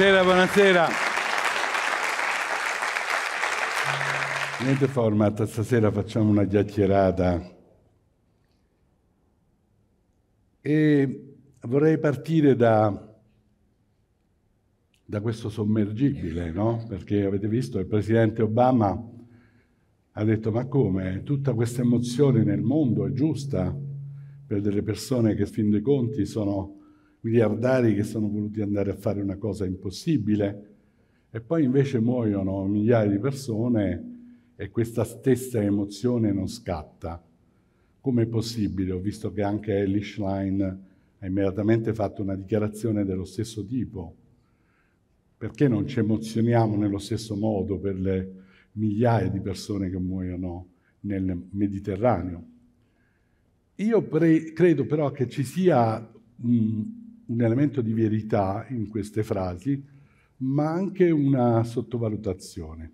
Buonasera, buonasera. Niente format, stasera facciamo una chiacchierata. E vorrei partire da, da questo sommergibile, no? Perché avete visto il presidente Obama ha detto ma come tutta questa emozione nel mondo è giusta per delle persone che fin dei conti sono miliardari che sono voluti andare a fare una cosa impossibile e poi invece muoiono migliaia di persone e questa stessa emozione non scatta. Come è possibile? Ho visto che anche Ellie Schlein ha immediatamente fatto una dichiarazione dello stesso tipo. Perché non ci emozioniamo nello stesso modo per le migliaia di persone che muoiono nel Mediterraneo? Io pre- credo però che ci sia un un elemento di verità in queste frasi, ma anche una sottovalutazione.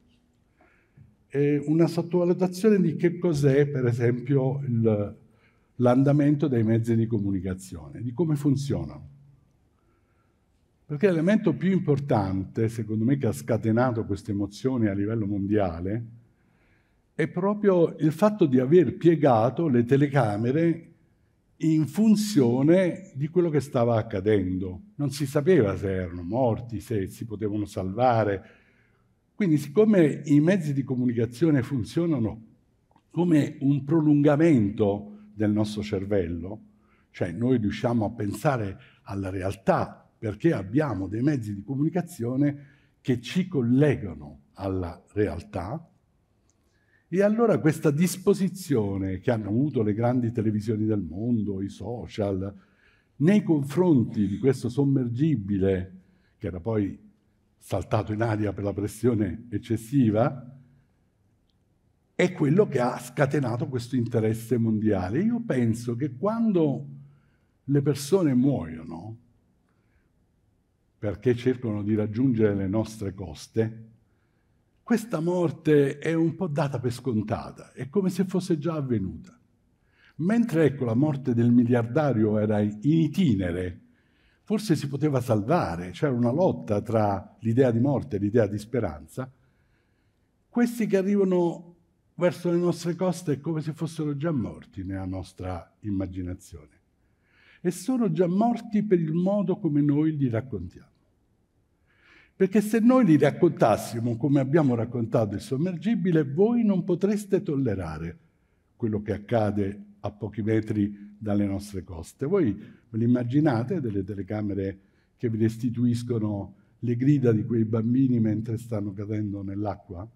E una sottovalutazione di che cos'è, per esempio, il, l'andamento dei mezzi di comunicazione, di come funzionano. Perché l'elemento più importante, secondo me, che ha scatenato queste emozioni a livello mondiale, è proprio il fatto di aver piegato le telecamere in funzione di quello che stava accadendo. Non si sapeva se erano morti, se si potevano salvare. Quindi siccome i mezzi di comunicazione funzionano come un prolungamento del nostro cervello, cioè noi riusciamo a pensare alla realtà perché abbiamo dei mezzi di comunicazione che ci collegano alla realtà, e allora questa disposizione che hanno avuto le grandi televisioni del mondo, i social, nei confronti di questo sommergibile, che era poi saltato in aria per la pressione eccessiva, è quello che ha scatenato questo interesse mondiale. Io penso che quando le persone muoiono perché cercano di raggiungere le nostre coste, questa morte è un po' data per scontata, è come se fosse già avvenuta. Mentre ecco, la morte del miliardario era in itinere, forse si poteva salvare, c'era una lotta tra l'idea di morte e l'idea di speranza, questi che arrivano verso le nostre coste è come se fossero già morti nella nostra immaginazione. E sono già morti per il modo come noi li raccontiamo. Perché se noi li raccontassimo come abbiamo raccontato il sommergibile, voi non potreste tollerare quello che accade a pochi metri dalle nostre coste. Voi ve li immaginate delle telecamere che vi restituiscono le grida di quei bambini mentre stanno cadendo nell'acqua?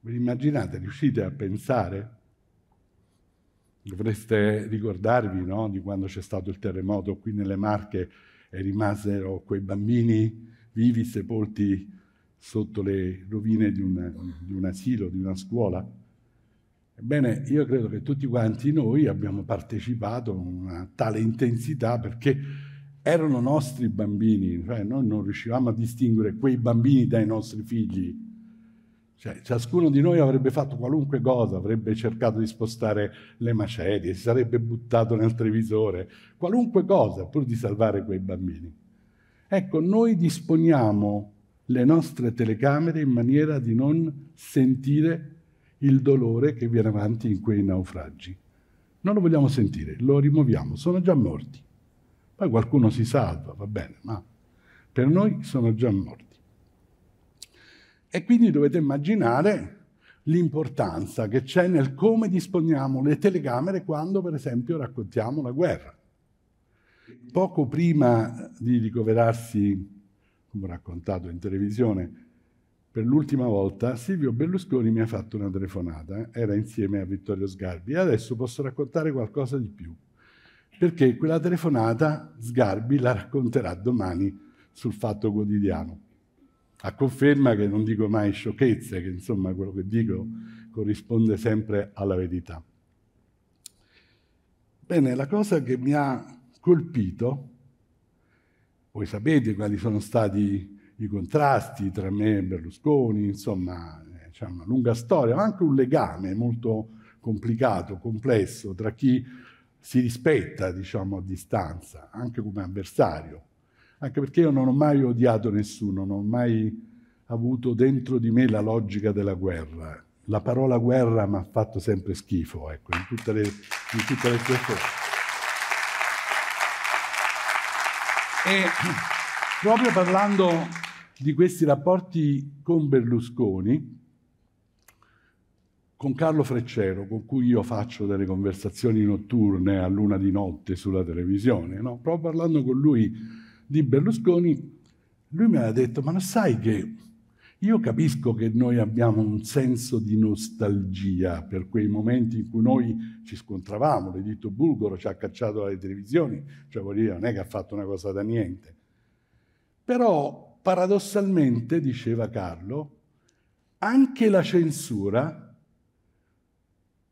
Ve li immaginate? Riuscite a pensare? Dovreste ricordarvi no? di quando c'è stato il terremoto qui nelle Marche e rimasero quei bambini vivi sepolti sotto le rovine di un, di un asilo, di una scuola. Ebbene, io credo che tutti quanti noi abbiamo partecipato con una tale intensità perché erano nostri bambini, cioè noi non riuscivamo a distinguere quei bambini dai nostri figli. Cioè, ciascuno di noi avrebbe fatto qualunque cosa, avrebbe cercato di spostare le macerie, si sarebbe buttato nel televisore, qualunque cosa pur di salvare quei bambini. Ecco, noi disponiamo le nostre telecamere in maniera di non sentire il dolore che viene avanti in quei naufragi. Non lo vogliamo sentire, lo rimuoviamo, sono già morti. Poi qualcuno si salva, va bene, ma per noi sono già morti. E quindi dovete immaginare l'importanza che c'è nel come disponiamo le telecamere quando, per esempio, raccontiamo la guerra. Poco prima di ricoverarsi, come ho raccontato in televisione, per l'ultima volta Silvio Berlusconi mi ha fatto una telefonata, era insieme a Vittorio Sgarbi adesso posso raccontare qualcosa di più, perché quella telefonata Sgarbi la racconterà domani sul Fatto Quotidiano, a conferma che non dico mai sciocchezze, che insomma quello che dico corrisponde sempre alla verità. Bene, la cosa che mi ha colpito. Voi sapete quali sono stati i contrasti tra me e Berlusconi, insomma, eh, c'è una lunga storia, ma anche un legame molto complicato, complesso tra chi si rispetta, diciamo, a distanza, anche come avversario. Anche perché io non ho mai odiato nessuno, non ho mai avuto dentro di me la logica della guerra. La parola guerra mi ha fatto sempre schifo, ecco, in tutte le, in tutte le sue forze. E eh, proprio parlando di questi rapporti con Berlusconi, con Carlo Freccero, con cui io faccio delle conversazioni notturne a luna di notte sulla televisione, no? proprio parlando con lui di Berlusconi, lui mi ha detto, ma non sai che io capisco che noi abbiamo un senso di nostalgia per quei momenti in cui noi ci scontravamo, l'editto bulgaro ci ha cacciato dalle televisioni, cioè vuol dire non è che ha fatto una cosa da niente. Però paradossalmente, diceva Carlo, anche la censura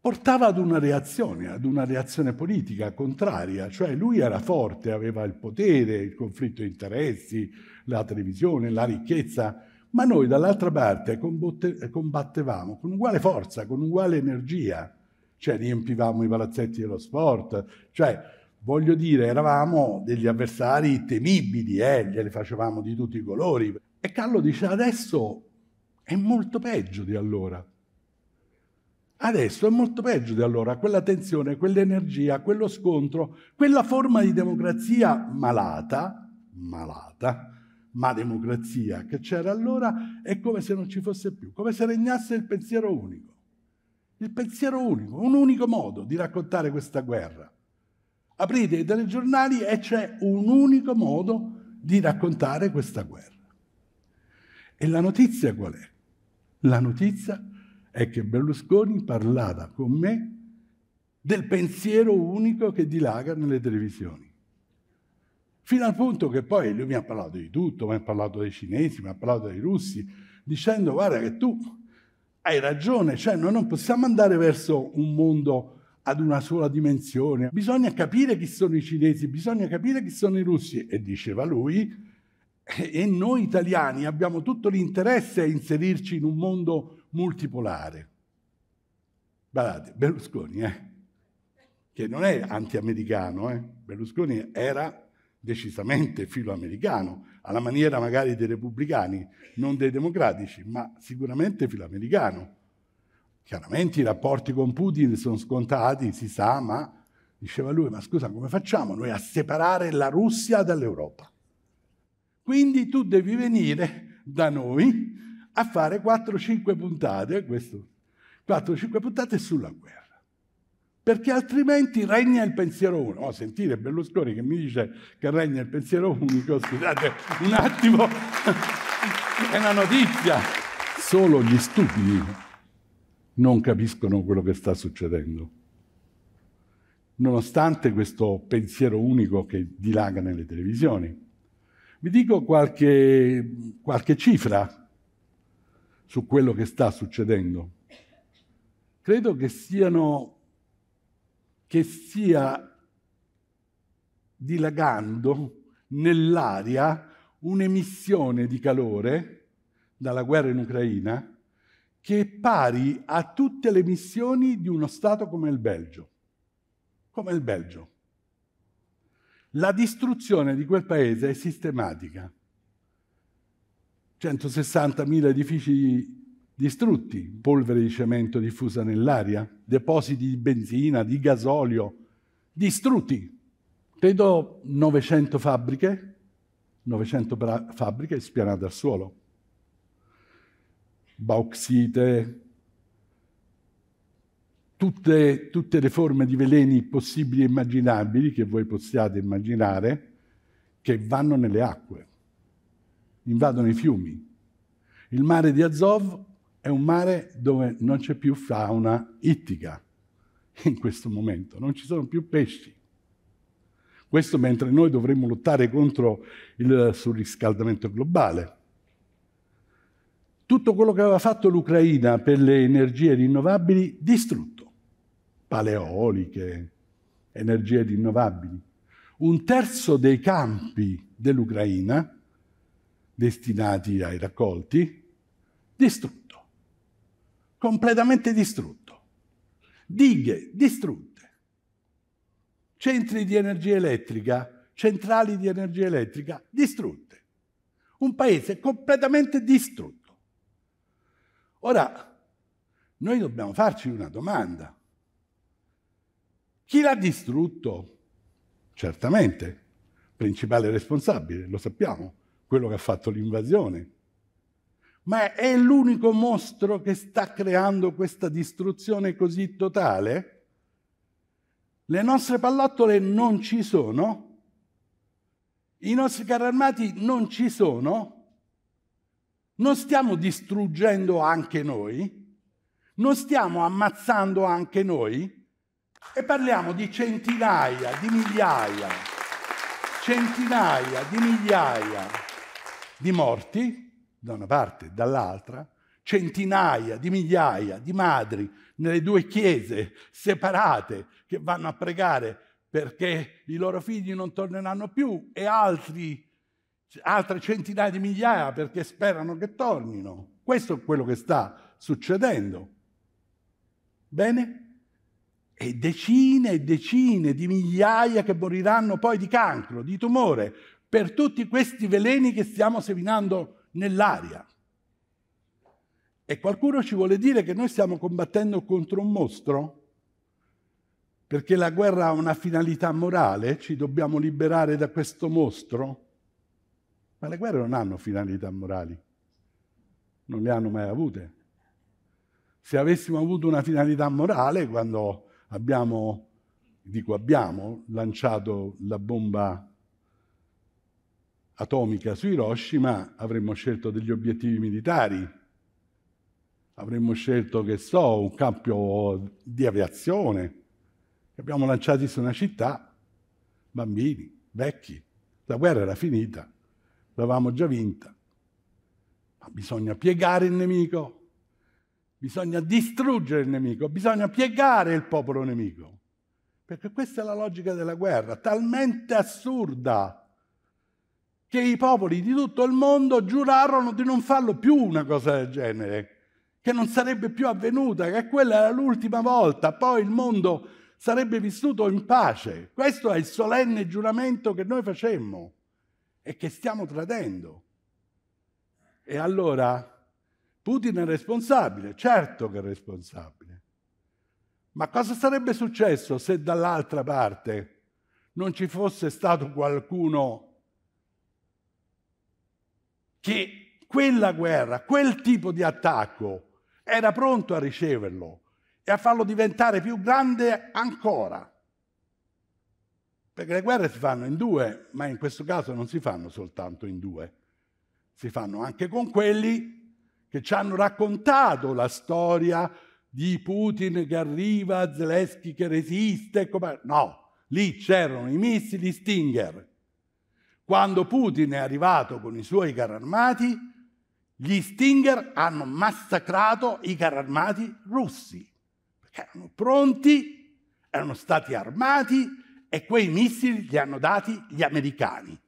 portava ad una reazione, ad una reazione politica contraria, cioè lui era forte, aveva il potere, il conflitto di interessi, la televisione, la ricchezza, ma noi dall'altra parte combotte, combattevamo con uguale forza, con uguale energia, cioè riempivamo i palazzetti dello sport, cioè voglio dire eravamo degli avversari temibili, eh? glieli facevamo di tutti i colori. E Carlo dice adesso è molto peggio di allora. Adesso è molto peggio di allora, quella tensione, quell'energia, quello scontro, quella forma di democrazia malata, malata, ma democrazia che c'era allora è come se non ci fosse più, come se regnasse il pensiero unico. Il pensiero unico, un unico modo di raccontare questa guerra. Aprite i telegiornali e c'è un unico modo di raccontare questa guerra. E la notizia qual è? La notizia è che Berlusconi parlava con me del pensiero unico che dilaga nelle televisioni. Fino al punto che poi lui mi ha parlato di tutto, mi ha parlato dei cinesi, mi ha parlato dei russi, dicendo guarda che tu hai ragione, cioè noi non possiamo andare verso un mondo ad una sola dimensione, bisogna capire chi sono i cinesi, bisogna capire chi sono i russi. E diceva lui, e noi italiani abbiamo tutto l'interesse a inserirci in un mondo multipolare. Guardate, Berlusconi, eh? che non è anti-americano, eh? Berlusconi era decisamente filoamericano, alla maniera magari dei repubblicani, non dei democratici, ma sicuramente filoamericano. Chiaramente i rapporti con Putin sono scontati, si sa, ma diceva lui, ma scusa, come facciamo noi a separare la Russia dall'Europa? Quindi tu devi venire da noi a fare 4-5 puntate, 4-5 puntate sulla guerra perché altrimenti regna il pensiero unico. Oh, sentire Berlusconi che mi dice che regna il pensiero unico, scusate un attimo, è una notizia. Solo gli stupidi non capiscono quello che sta succedendo, nonostante questo pensiero unico che dilaga nelle televisioni. Vi dico qualche, qualche cifra su quello che sta succedendo. Credo che siano che stia dilagando nell'aria un'emissione di calore dalla guerra in Ucraina che è pari a tutte le emissioni di uno Stato come il Belgio. Come il Belgio. La distruzione di quel paese è sistematica. 160.000 edifici distrutti, polvere di cemento diffusa nell'aria, depositi di benzina, di gasolio, distrutti. Credo 900 fabbriche, 900 bra- fabbriche spianate al suolo. Bauxite, tutte, tutte le forme di veleni possibili e immaginabili che voi possiate immaginare, che vanno nelle acque, invadono i fiumi. Il mare di Azov è un mare dove non c'è più fauna ittica in questo momento, non ci sono più pesci. Questo mentre noi dovremmo lottare contro il surriscaldamento globale. Tutto quello che aveva fatto l'Ucraina per le energie rinnovabili distrutto, paleoliche, energie rinnovabili. Un terzo dei campi dell'Ucraina destinati ai raccolti distrutti completamente distrutto, dighe distrutte, centri di energia elettrica, centrali di energia elettrica distrutte, un paese completamente distrutto. Ora, noi dobbiamo farci una domanda. Chi l'ha distrutto? Certamente, principale responsabile, lo sappiamo, quello che ha fatto l'invasione, ma è l'unico mostro che sta creando questa distruzione così totale? Le nostre pallottole non ci sono, i nostri carri armati non ci sono, non stiamo distruggendo anche noi, non stiamo ammazzando anche noi, e parliamo di centinaia, di migliaia, centinaia, di migliaia di morti da una parte, dall'altra, centinaia di migliaia di madri nelle due chiese separate che vanno a pregare perché i loro figli non torneranno più e altri, altre centinaia di migliaia perché sperano che tornino. Questo è quello che sta succedendo. Bene? E decine e decine di migliaia che moriranno poi di cancro, di tumore, per tutti questi veleni che stiamo seminando nell'aria. E qualcuno ci vuole dire che noi stiamo combattendo contro un mostro? Perché la guerra ha una finalità morale? Ci dobbiamo liberare da questo mostro? Ma le guerre non hanno finalità morali, non le hanno mai avute. Se avessimo avuto una finalità morale, quando abbiamo, dico abbiamo, lanciato la bomba atomica su Hiroshima, avremmo scelto degli obiettivi militari, avremmo scelto, che so, un campo di aviazione, che abbiamo lanciati su una città, bambini, vecchi. La guerra era finita, l'avevamo già vinta. Ma bisogna piegare il nemico, bisogna distruggere il nemico, bisogna piegare il popolo nemico. Perché questa è la logica della guerra, talmente assurda che i popoli di tutto il mondo giurarono di non farlo più una cosa del genere, che non sarebbe più avvenuta, che quella era l'ultima volta, poi il mondo sarebbe vissuto in pace. Questo è il solenne giuramento che noi facemmo e che stiamo tradendo. E allora Putin è responsabile, certo che è responsabile. Ma cosa sarebbe successo se dall'altra parte non ci fosse stato qualcuno che quella guerra, quel tipo di attacco era pronto a riceverlo e a farlo diventare più grande ancora. Perché le guerre si fanno in due, ma in questo caso non si fanno soltanto in due, si fanno anche con quelli che ci hanno raccontato la storia di Putin che arriva, Zelensky che resiste. No, lì c'erano i missili Stinger, quando Putin è arrivato con i suoi carri armati, gli Stinger hanno massacrato i carri armati russi, perché erano pronti, erano stati armati e quei missili li hanno dati gli americani.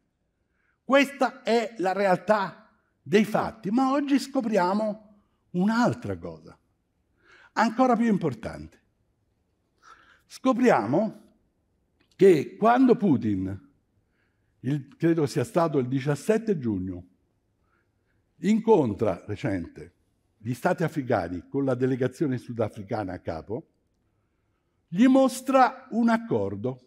Questa è la realtà dei fatti, ma oggi scopriamo un'altra cosa, ancora più importante. Scopriamo che quando Putin il, credo sia stato il 17 giugno, incontra recente gli stati africani con la delegazione sudafricana a capo, gli mostra un accordo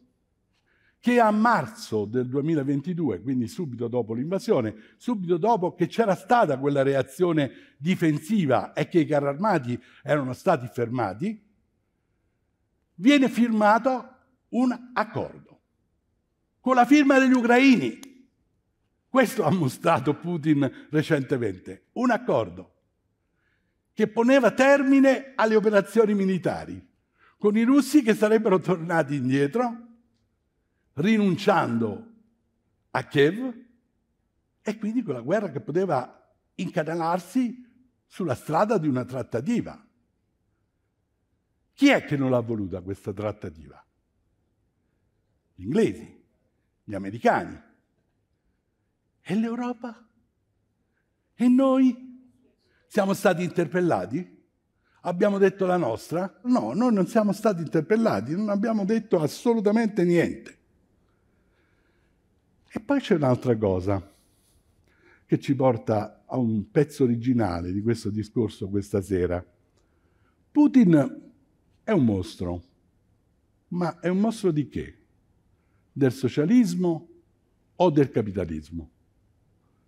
che a marzo del 2022, quindi subito dopo l'invasione, subito dopo che c'era stata quella reazione difensiva e che i carri armati erano stati fermati, viene firmato un accordo con la firma degli ucraini. Questo ha mostrato Putin recentemente, un accordo che poneva termine alle operazioni militari, con i russi che sarebbero tornati indietro, rinunciando a Kiev e quindi quella guerra che poteva incanalarsi sulla strada di una trattativa. Chi è che non l'ha voluta questa trattativa? Gli inglesi gli americani. E l'Europa? E noi? Siamo stati interpellati? Abbiamo detto la nostra? No, noi non siamo stati interpellati, non abbiamo detto assolutamente niente. E poi c'è un'altra cosa che ci porta a un pezzo originale di questo discorso questa sera. Putin è un mostro, ma è un mostro di che? del socialismo o del capitalismo.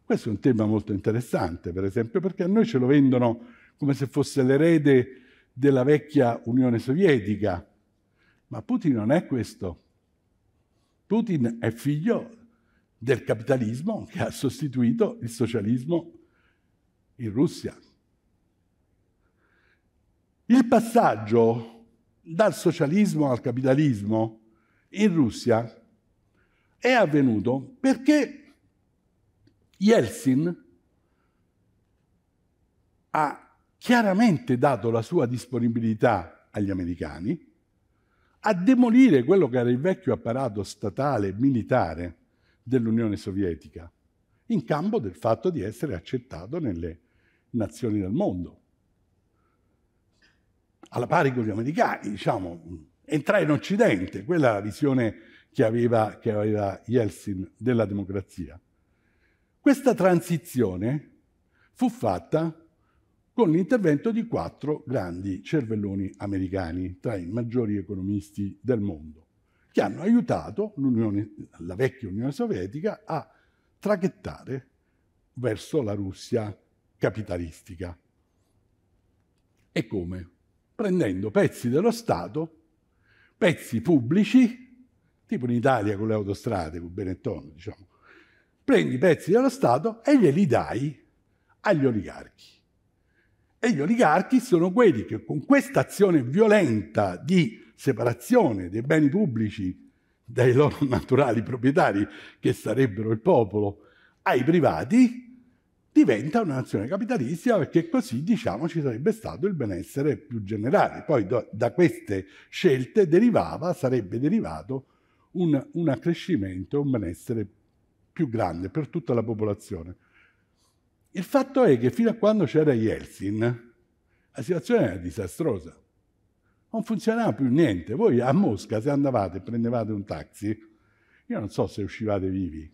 Questo è un tema molto interessante, per esempio, perché a noi ce lo vendono come se fosse l'erede della vecchia Unione Sovietica, ma Putin non è questo. Putin è figlio del capitalismo che ha sostituito il socialismo in Russia. Il passaggio dal socialismo al capitalismo in Russia è avvenuto perché Yeltsin ha chiaramente dato la sua disponibilità agli americani a demolire quello che era il vecchio apparato statale militare dell'Unione Sovietica in cambio del fatto di essere accettato nelle nazioni del mondo. Alla pari con gli americani, diciamo, entrare in Occidente, quella è la visione che aveva, che aveva Yeltsin della democrazia. Questa transizione fu fatta con l'intervento di quattro grandi cervelloni americani, tra i maggiori economisti del mondo, che hanno aiutato la vecchia Unione Sovietica a traghettare verso la Russia capitalistica. E come? Prendendo pezzi dello Stato, pezzi pubblici tipo in Italia con le autostrade, con Benetton, diciamo, prendi pezzi dello Stato e glieli dai agli oligarchi. E gli oligarchi sono quelli che con questa azione violenta di separazione dei beni pubblici dai loro naturali proprietari, che sarebbero il popolo, ai privati, diventa una nazione capitalistica perché così diciamo ci sarebbe stato il benessere più generale. Poi da queste scelte derivava, sarebbe derivato un, un accrescimento un benessere più grande per tutta la popolazione. Il fatto è che fino a quando c'era Yeltsin la situazione era disastrosa. Non funzionava più niente. Voi a Mosca se andavate e prendevate un taxi, io non so se uscivate vivi,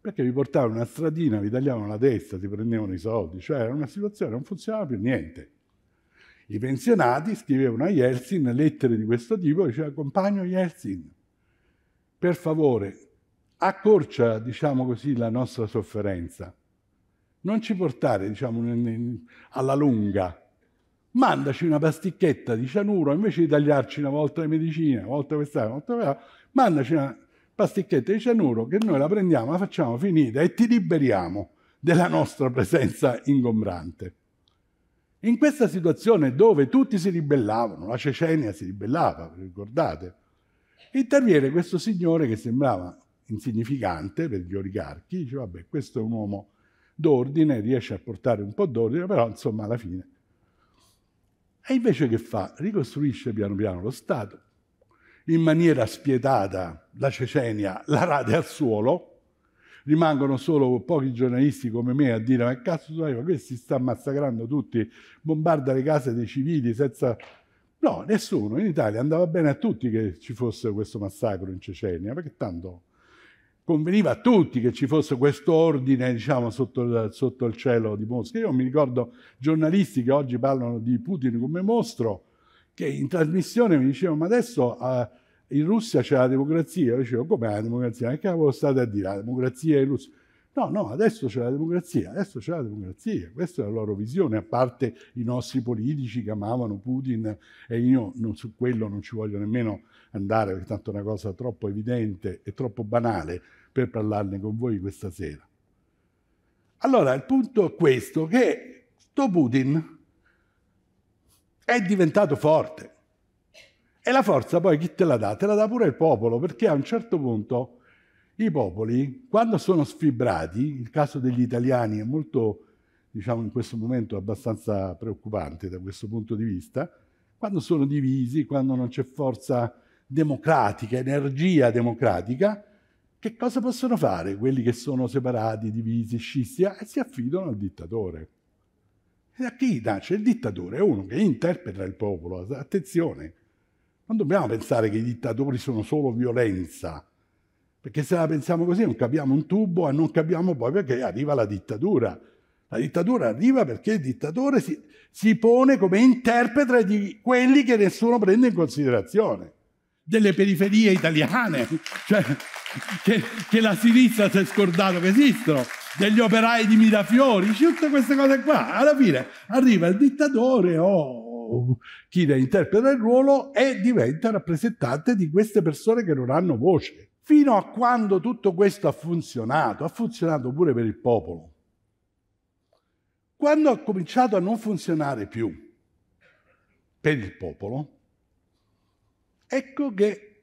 perché vi portavano una stradina, vi tagliavano la testa, ti prendevano i soldi, cioè era una situazione, non funzionava più niente. I pensionati scrivevano a Yeltsin lettere di questo tipo, diceva compagno Yeltsin, per favore, accorcia, diciamo così, la nostra sofferenza. Non ci portare, diciamo, alla lunga. Mandaci una pasticchetta di cianuro, invece di tagliarci una volta le medicine, una volta questa, una volta quella, mandaci una pasticchetta di cianuro che noi la prendiamo, la facciamo finita e ti liberiamo della nostra presenza ingombrante. In questa situazione dove tutti si ribellavano, la Cecenia si ribellava, ricordate? Interviene questo signore che sembrava insignificante per gli oligarchi, dice vabbè questo è un uomo d'ordine, riesce a portare un po' d'ordine, però insomma alla fine. E invece che fa? Ricostruisce piano piano lo Stato, in maniera spietata la Cecenia la rade al suolo, rimangono solo pochi giornalisti come me a dire ma cazzo tu ma questi sta massacrando tutti, bombarda le case dei civili senza No, nessuno. In Italia andava bene a tutti che ci fosse questo massacro in Cecenia, perché tanto conveniva a tutti che ci fosse questo ordine, diciamo, sotto il, sotto il, cielo di Mosca. Io mi ricordo giornalisti che oggi parlano di Putin come mostro, che in trasmissione mi dicevano, ma adesso uh, in Russia c'è la democrazia. Io dicevo, com'è la democrazia? Che cavolo state a dire? La democrazia in Russia. No, no, adesso c'è la democrazia, adesso c'è la democrazia, questa è la loro visione, a parte i nostri politici che amavano Putin e io non, su quello non ci voglio nemmeno andare, perché tanto è una cosa troppo evidente e troppo banale per parlarne con voi questa sera. Allora, il punto è questo, che sto Putin è diventato forte e la forza poi chi te la dà? Te la dà pure il popolo, perché a un certo punto i popoli, quando sono sfibrati, il caso degli italiani è molto, diciamo, in questo momento abbastanza preoccupante da questo punto di vista, quando sono divisi, quando non c'è forza democratica, energia democratica, che cosa possono fare quelli che sono separati, divisi, scissi? E ah, si affidano al dittatore. E a chi nasce? Il dittatore è uno che interpreta il popolo. Attenzione, non dobbiamo pensare che i dittatori sono solo violenza perché se la pensiamo così non capiamo un tubo e non capiamo poi perché arriva la dittatura. La dittatura arriva perché il dittatore si, si pone come interprete di quelli che nessuno prende in considerazione, delle periferie italiane, cioè, che, che, la sinistra si è scordata che esistono, degli operai di Mirafiori, tutte queste cose qua. Alla fine arriva il dittatore o oh, chi ne interpreta il ruolo e diventa rappresentante di queste persone che non hanno voce fino a quando tutto questo ha funzionato, ha funzionato pure per il popolo. Quando ha cominciato a non funzionare più per il popolo, ecco che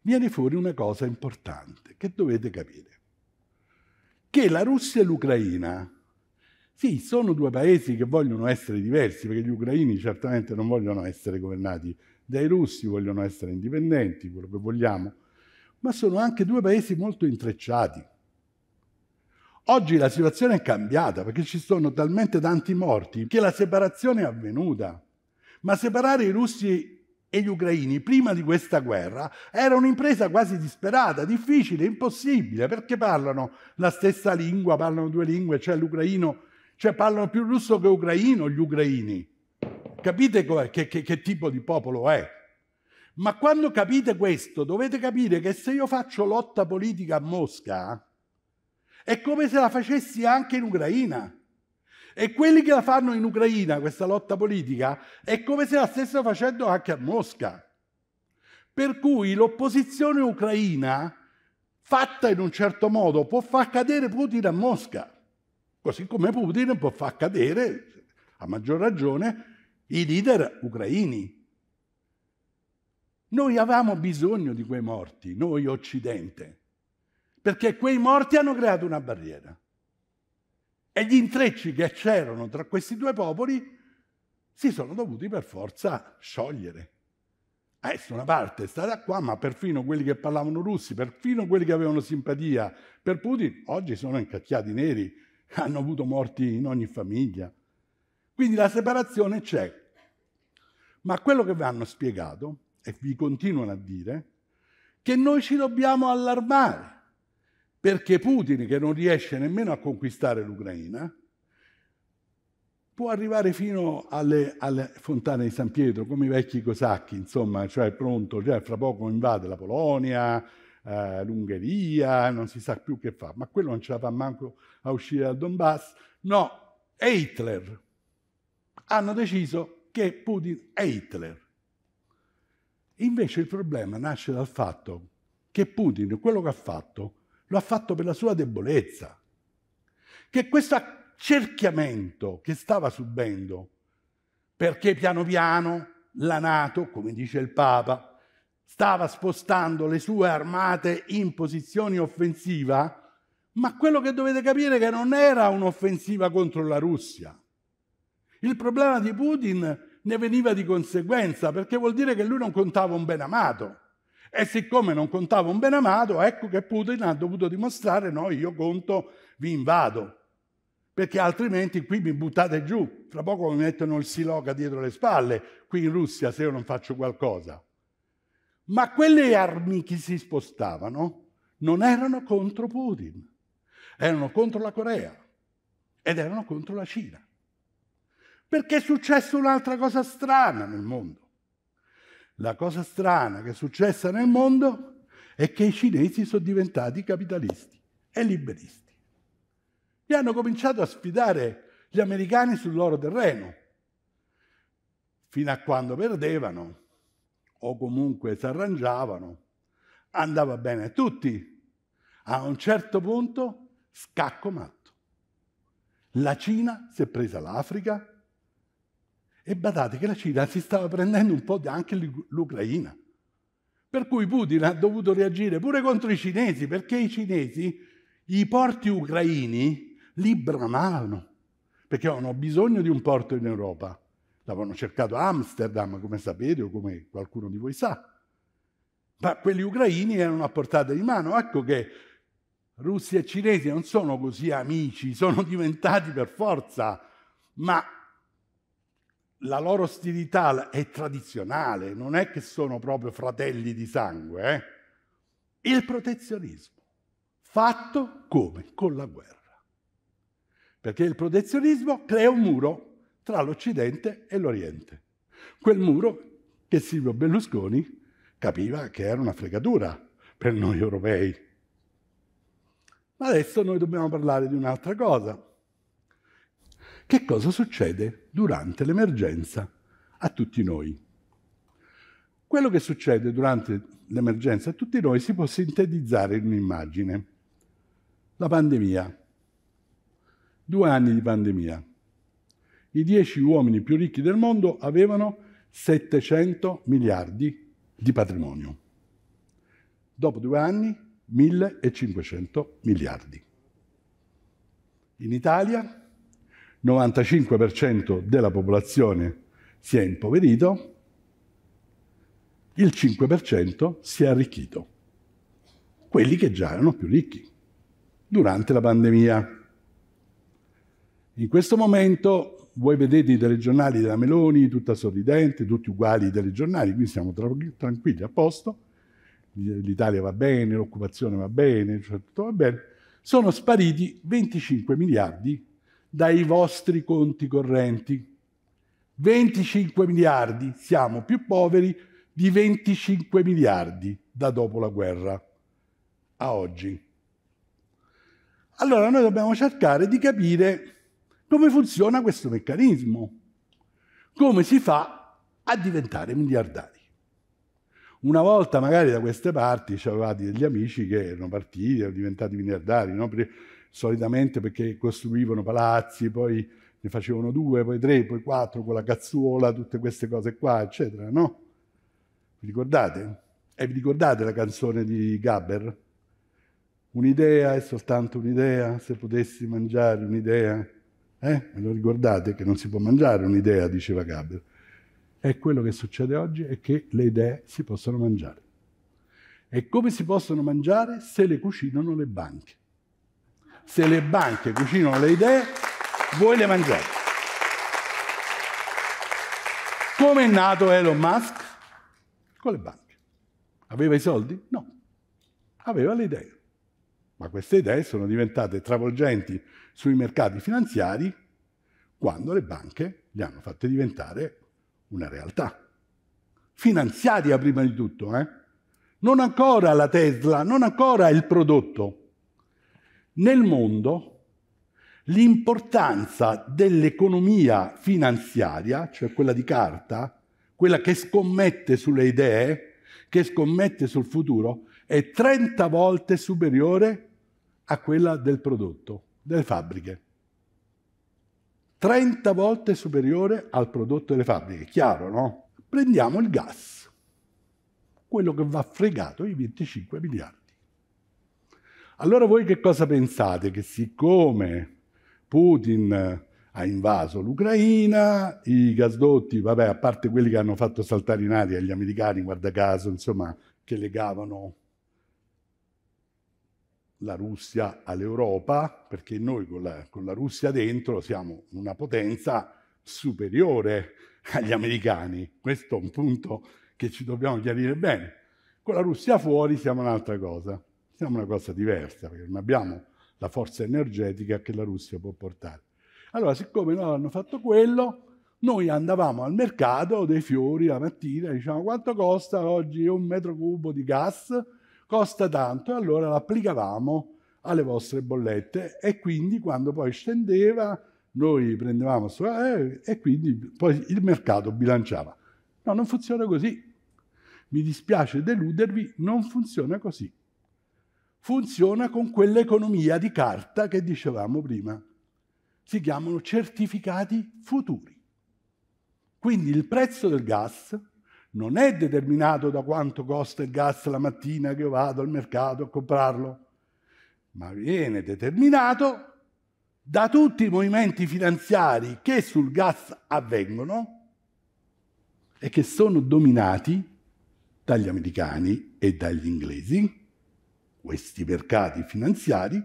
viene fuori una cosa importante che dovete capire, che la Russia e l'Ucraina, sì, sono due paesi che vogliono essere diversi, perché gli ucraini certamente non vogliono essere governati dai russi, vogliono essere indipendenti, quello che vogliamo, ma sono anche due paesi molto intrecciati. Oggi la situazione è cambiata perché ci sono talmente tanti morti che la separazione è avvenuta. Ma separare i russi e gli ucraini prima di questa guerra era un'impresa quasi disperata, difficile, impossibile, perché parlano la stessa lingua, parlano due lingue, c'è cioè l'ucraino, cioè parlano più russo che ucraino gli ucraini. Capite che, che, che tipo di popolo è? Ma quando capite questo, dovete capire che se io faccio lotta politica a Mosca, è come se la facessi anche in Ucraina. E quelli che la fanno in Ucraina, questa lotta politica, è come se la stessero facendo anche a Mosca. Per cui l'opposizione ucraina, fatta in un certo modo, può far cadere Putin a Mosca, così come Putin può far cadere, a maggior ragione, i leader ucraini. Noi avevamo bisogno di quei morti, noi Occidente, perché quei morti hanno creato una barriera. E gli intrecci che c'erano tra questi due popoli si sono dovuti per forza sciogliere. Adesso eh, una parte è stata qua, ma perfino quelli che parlavano russi, perfino quelli che avevano simpatia per Putin, oggi sono incacchiati neri, hanno avuto morti in ogni famiglia. Quindi la separazione c'è. Ma quello che vi hanno spiegato e vi continuano a dire, che noi ci dobbiamo allarmare, perché Putin, che non riesce nemmeno a conquistare l'Ucraina, può arrivare fino alle, alle, fontane di San Pietro, come i vecchi cosacchi, insomma, cioè pronto, cioè fra poco invade la Polonia, eh, l'Ungheria, non si sa più che fa, ma quello non ce la fa manco a uscire dal Donbass. No, è Hitler. Hanno deciso che Putin è Hitler Invece il problema nasce dal fatto che Putin quello che ha fatto lo ha fatto per la sua debolezza, che questo accerchiamento che stava subendo, perché piano piano la Nato, come dice il Papa, stava spostando le sue armate in posizione offensiva, ma quello che dovete capire è che non era un'offensiva contro la Russia. Il problema di Putin ne veniva di conseguenza, perché vuol dire che lui non contava un ben amato. E siccome non contava un ben amato, ecco che Putin ha dovuto dimostrare, no, io conto, vi invado. Perché altrimenti qui mi buttate giù, fra poco mi mettono il siloca dietro le spalle, qui in Russia se io non faccio qualcosa. Ma quelle armi che si spostavano non erano contro Putin, erano contro la Corea ed erano contro la Cina. Perché è successa un'altra cosa strana nel mondo. La cosa strana che è successa nel mondo è che i cinesi sono diventati capitalisti e liberisti. E hanno cominciato a sfidare gli americani sul loro terreno, fino a quando perdevano o comunque si arrangiavano. Andava bene a tutti. A un certo punto, scacco matto. La Cina si è presa l'Africa, e badate che la Cina si stava prendendo un po' anche l'Ucraina. Per cui Putin ha dovuto reagire pure contro i cinesi, perché i cinesi i porti ucraini li bramavano, perché avevano bisogno di un porto in Europa. L'avevano cercato Amsterdam, come sapete o come qualcuno di voi sa. Ma quelli ucraini erano a portata di mano. Ecco che Russia e cinesi non sono così amici, sono diventati per forza, ma la loro ostilità è tradizionale, non è che sono proprio fratelli di sangue. Eh? Il protezionismo, fatto come? Con la guerra. Perché il protezionismo crea un muro tra l'Occidente e l'Oriente. Quel muro che Silvio Berlusconi capiva che era una fregatura per noi europei. Ma adesso noi dobbiamo parlare di un'altra cosa. Che cosa succede durante l'emergenza a tutti noi. Quello che succede durante l'emergenza a tutti noi si può sintetizzare in un'immagine. La pandemia, due anni di pandemia. I dieci uomini più ricchi del mondo avevano 700 miliardi di patrimonio. Dopo due anni, 1500 miliardi. In Italia 95% della popolazione si è impoverito, il 5% si è arricchito, quelli che già erano più ricchi durante la pandemia. In questo momento voi vedete i telegiornali della Meloni, tutta sorridente, tutti uguali i telegiornali, qui siamo tranquilli, a posto, l'Italia va bene, l'occupazione va bene, cioè tutto va bene, sono spariti 25 miliardi dai vostri conti correnti. 25 miliardi, siamo più poveri di 25 miliardi da dopo la guerra a oggi. Allora noi dobbiamo cercare di capire come funziona questo meccanismo, come si fa a diventare miliardari. Una volta magari da queste parti c'avevate degli amici che erano partiti, erano diventati miliardari, no? solitamente perché costruivano palazzi, poi ne facevano due, poi tre, poi quattro, con la cazzuola, tutte queste cose qua, eccetera, no? Vi ricordate? E eh, vi ricordate la canzone di Gaber? Un'idea è soltanto un'idea, se potessi mangiare un'idea. Eh? Me lo ricordate che non si può mangiare un'idea, diceva Gaber. E quello che succede oggi è che le idee si possono mangiare. E come si possono mangiare se le cucinano le banche? se le banche cucinano le idee, voi le mangiate. Come è nato Elon Musk? Con le banche. Aveva i soldi? No. Aveva le idee. Ma queste idee sono diventate travolgenti sui mercati finanziari quando le banche le hanno fatte diventare una realtà. Finanziaria prima di tutto, eh? Non ancora la Tesla, non ancora il prodotto, nel mondo l'importanza dell'economia finanziaria, cioè quella di carta, quella che scommette sulle idee, che scommette sul futuro, è 30 volte superiore a quella del prodotto, delle fabbriche. 30 volte superiore al prodotto delle fabbriche, chiaro, no? Prendiamo il gas, quello che va fregato i 25 miliardi. Allora voi che cosa pensate? Che siccome Putin ha invaso l'Ucraina, i gasdotti, vabbè, a parte quelli che hanno fatto saltare in aria gli americani, guarda caso, insomma, che legavano la Russia all'Europa, perché noi con la, con la Russia dentro siamo una potenza superiore agli americani. Questo è un punto che ci dobbiamo chiarire bene. Con la Russia fuori siamo un'altra cosa. Siamo una cosa diversa, perché non abbiamo la forza energetica che la Russia può portare. Allora, siccome loro hanno fatto quello, noi andavamo al mercato dei fiori la mattina diciamo quanto costa oggi un metro cubo di gas? Costa tanto, e allora l'applicavamo alle vostre bollette e quindi quando poi scendeva noi prendevamo eh, e quindi poi il mercato bilanciava. No, non funziona così. Mi dispiace deludervi, non funziona così funziona con quell'economia di carta che dicevamo prima. Si chiamano certificati futuri. Quindi il prezzo del gas non è determinato da quanto costa il gas la mattina che vado al mercato a comprarlo, ma viene determinato da tutti i movimenti finanziari che sul gas avvengono e che sono dominati dagli americani e dagli inglesi questi mercati finanziari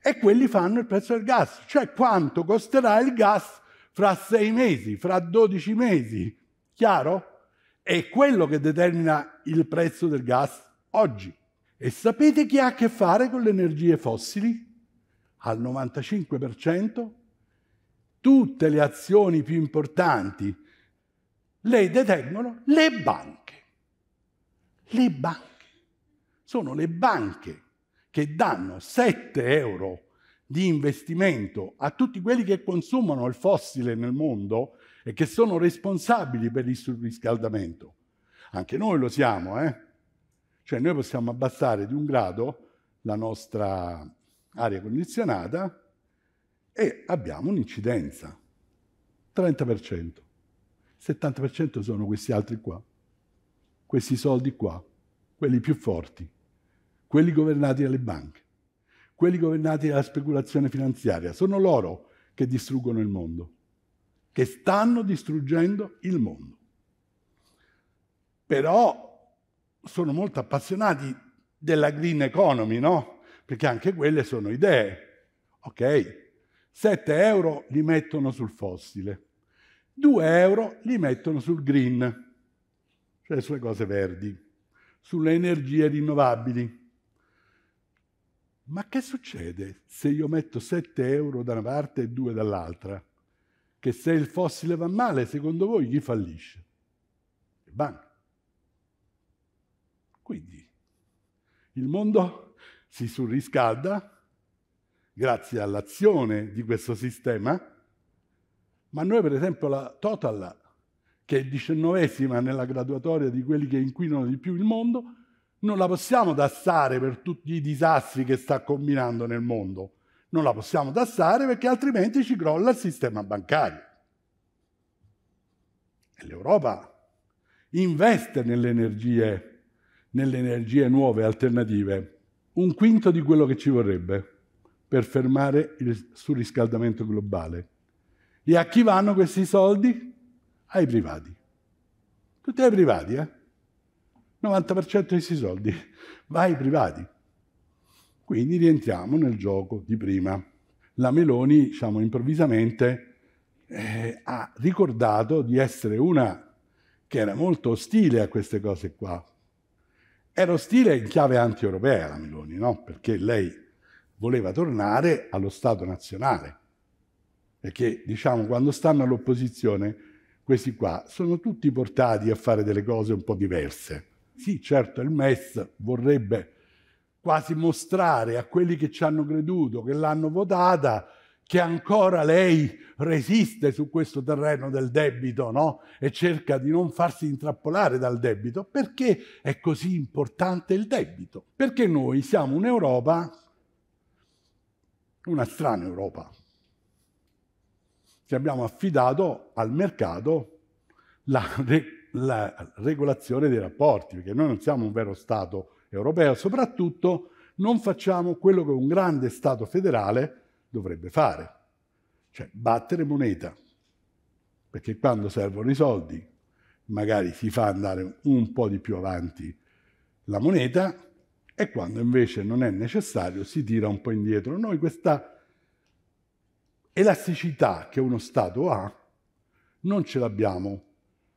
e quelli fanno il prezzo del gas, cioè quanto costerà il gas fra sei mesi, fra dodici mesi, chiaro? È quello che determina il prezzo del gas oggi. E sapete chi ha a che fare con le energie fossili? Al 95% tutte le azioni più importanti le detengono le banche. Le banche sono le banche che danno 7 euro di investimento a tutti quelli che consumano il fossile nel mondo e che sono responsabili per il surriscaldamento. Anche noi lo siamo, eh? Cioè noi possiamo abbassare di un grado la nostra aria condizionata e abbiamo un'incidenza. 30%. 70% sono questi altri qua, questi soldi qua quelli più forti, quelli governati dalle banche, quelli governati dalla speculazione finanziaria. Sono loro che distruggono il mondo, che stanno distruggendo il mondo. Però sono molto appassionati della green economy, no? Perché anche quelle sono idee. Ok, 7 euro li mettono sul fossile, 2 euro li mettono sul green, cioè sulle cose verdi sulle energie rinnovabili. Ma che succede se io metto 7 euro da una parte e 2 dall'altra? Che se il fossile va male, secondo voi chi fallisce? Le banche. Quindi il mondo si surriscalda grazie all'azione di questo sistema, ma noi per esempio la Total che è diciannovesima nella graduatoria di quelli che inquinano di più il mondo, non la possiamo tassare per tutti i disastri che sta combinando nel mondo. Non la possiamo tassare perché altrimenti ci crolla il sistema bancario. E l'Europa investe nelle energie, nelle energie nuove, alternative, un quinto di quello che ci vorrebbe per fermare il surriscaldamento globale. E a chi vanno questi soldi? ai privati. Tutti ai privati, eh? 90% di questi soldi va ai privati. Quindi rientriamo nel gioco di prima. La Meloni, diciamo, improvvisamente eh, ha ricordato di essere una che era molto ostile a queste cose qua. Era ostile in chiave anti-europea la Meloni, no? Perché lei voleva tornare allo Stato nazionale. Perché, diciamo, quando stanno all'opposizione questi qua sono tutti portati a fare delle cose un po' diverse. Sì, certo, il MES vorrebbe quasi mostrare a quelli che ci hanno creduto, che l'hanno votata, che ancora lei resiste su questo terreno del debito no? e cerca di non farsi intrappolare dal debito. Perché è così importante il debito? Perché noi siamo un'Europa, una strana Europa, che abbiamo affidato al mercato la, re, la regolazione dei rapporti, perché noi non siamo un vero Stato europeo, soprattutto non facciamo quello che un grande Stato federale dovrebbe fare, cioè battere moneta, perché quando servono i soldi magari si fa andare un po' di più avanti la moneta e quando invece non è necessario si tira un po' indietro. Noi questa elasticità che uno Stato ha non ce l'abbiamo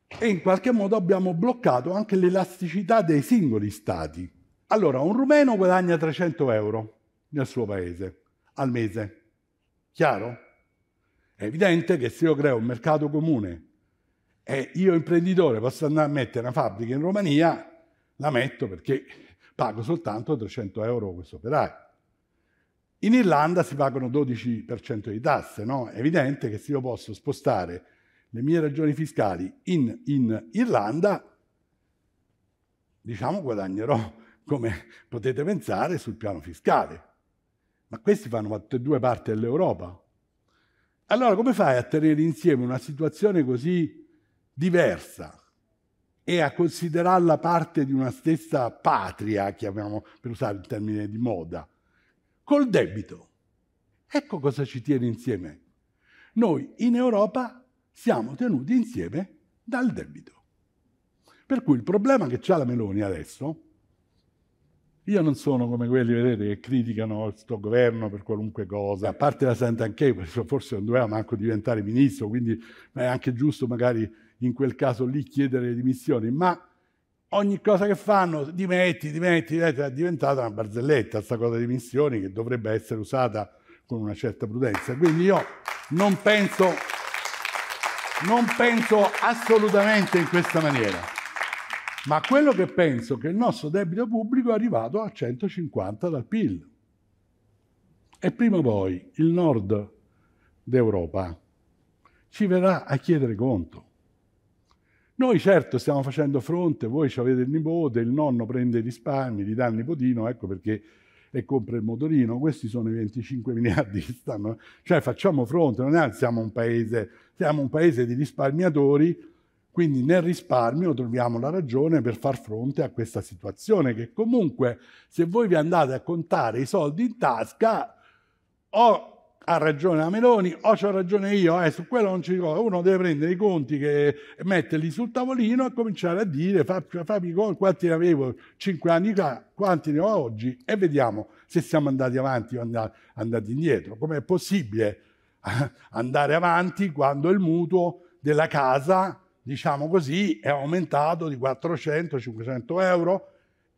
e in qualche modo abbiamo bloccato anche l'elasticità dei singoli Stati. Allora, un rumeno guadagna 300 euro nel suo paese al mese. Chiaro? È evidente che se io creo un mercato comune e io imprenditore posso andare a mettere una fabbrica in Romania, la metto perché pago soltanto 300 euro questo operaio. In Irlanda si pagano 12% di tasse, no? È evidente che se io posso spostare le mie ragioni fiscali in, in Irlanda, diciamo guadagnerò, come potete pensare, sul piano fiscale. Ma questi fanno tutte e due parte dell'Europa. Allora come fai a tenere insieme una situazione così diversa e a considerarla parte di una stessa patria, chiamiamo per usare il termine di moda? col debito. Ecco cosa ci tiene insieme. Noi in Europa siamo tenuti insieme dal debito. Per cui il problema che ha la Meloni adesso, io non sono come quelli, vedete, che criticano questo governo per qualunque cosa, a parte la Santanchè, forse non doveva manco diventare ministro, quindi è anche giusto magari in quel caso lì chiedere le dimissioni, ma ogni cosa che fanno, dimetti, dimetti, dimetti, è diventata una barzelletta questa cosa di missioni che dovrebbe essere usata con una certa prudenza. Quindi io non penso, non penso assolutamente in questa maniera, ma quello che penso è che il nostro debito pubblico è arrivato a 150 dal PIL. E prima o poi il nord d'Europa ci verrà a chiedere conto. Noi certo stiamo facendo fronte, voi avete il nipote, il nonno prende i risparmi, gli dà il nipotino, ecco perché e compra il motorino, questi sono i 25 miliardi che stanno... Cioè facciamo fronte, non è che siamo un paese, siamo un paese di risparmiatori, quindi nel risparmio troviamo la ragione per far fronte a questa situazione che comunque se voi vi andate a contare i soldi in tasca o ha ragione la Meloni o c'ho ragione io, eh, su quello non ci ricordo. Uno deve prendere i conti che metterli sul tavolino e cominciare a dire fammi gol, quanti ne avevo cinque anni fa, quanti ne ho oggi e vediamo se siamo andati avanti o andati, andati indietro. Com'è possibile andare avanti quando il mutuo della casa, diciamo così, è aumentato di 400-500 euro?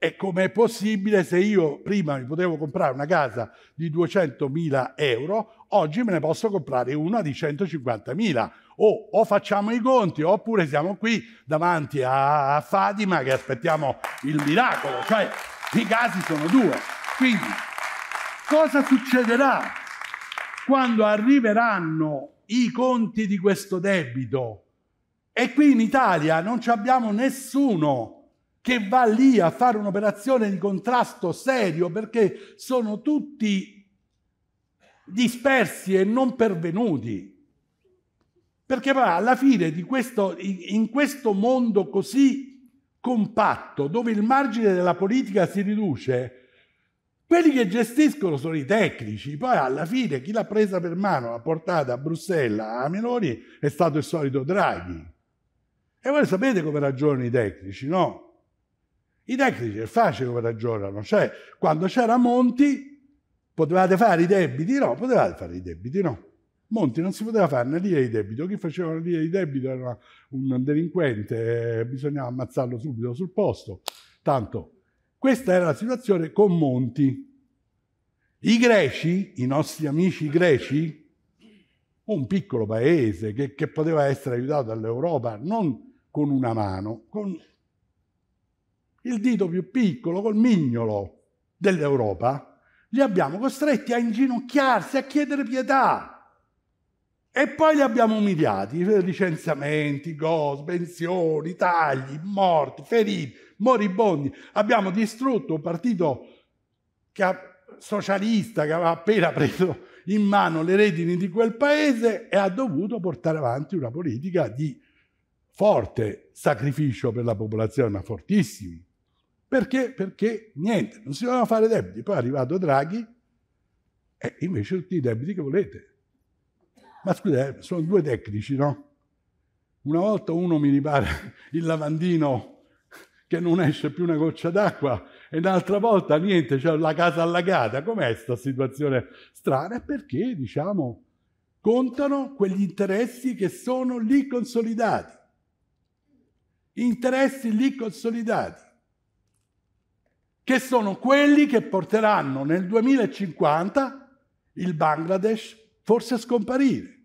E com'è possibile se io prima mi potevo comprare una casa di 200.000 euro, oggi me ne posso comprare una di 150.000. O, o facciamo i conti, oppure siamo qui davanti a, Fatima che aspettiamo il miracolo. Cioè, i casi sono due. Quindi, cosa succederà quando arriveranno i conti di questo debito? E qui in Italia non ci abbiamo nessuno che va lì a fare un'operazione di contrasto serio perché sono tutti dispersi e non pervenuti. Perché alla fine di questo, in questo mondo così compatto, dove il margine della politica si riduce, quelli che gestiscono sono i tecnici, poi alla fine chi l'ha presa per mano, l'ha portata a Bruxelles, a Meloni, è stato il solito Draghi. E voi sapete come ragionano i tecnici, no? I tecnici è facile come ragionano, cioè quando c'era Monti Potevate fare i debiti? No, potevate fare i debiti, no. Monti non si poteva fare una linea di debito. Chi faceva una linea di debito era un delinquente, eh, bisognava ammazzarlo subito sul posto. Tanto, questa era la situazione con Monti. I greci, i nostri amici greci, un piccolo paese che, che poteva essere aiutato dall'Europa non con una mano, con il dito più piccolo, col mignolo dell'Europa, li abbiamo costretti a inginocchiarsi, a chiedere pietà. E poi li abbiamo umiliati, licenziamenti, gol, pensioni, tagli, morti, feriti, moribondi. Abbiamo distrutto un partito che ha, socialista che aveva appena preso in mano le redini di quel paese e ha dovuto portare avanti una politica di forte sacrificio per la popolazione, ma fortissimi. Perché? Perché niente, non si dovevano fare debiti. Poi è arrivato Draghi e invece tutti i debiti che volete. Ma scusate, eh, sono due tecnici, no? Una volta uno mi ripara il lavandino che non esce più una goccia d'acqua e un'altra volta niente, c'è cioè la casa allagata. Com'è questa situazione strana? Perché, diciamo, contano quegli interessi che sono lì consolidati. Interessi lì consolidati che sono quelli che porteranno nel 2050 il Bangladesh forse a scomparire,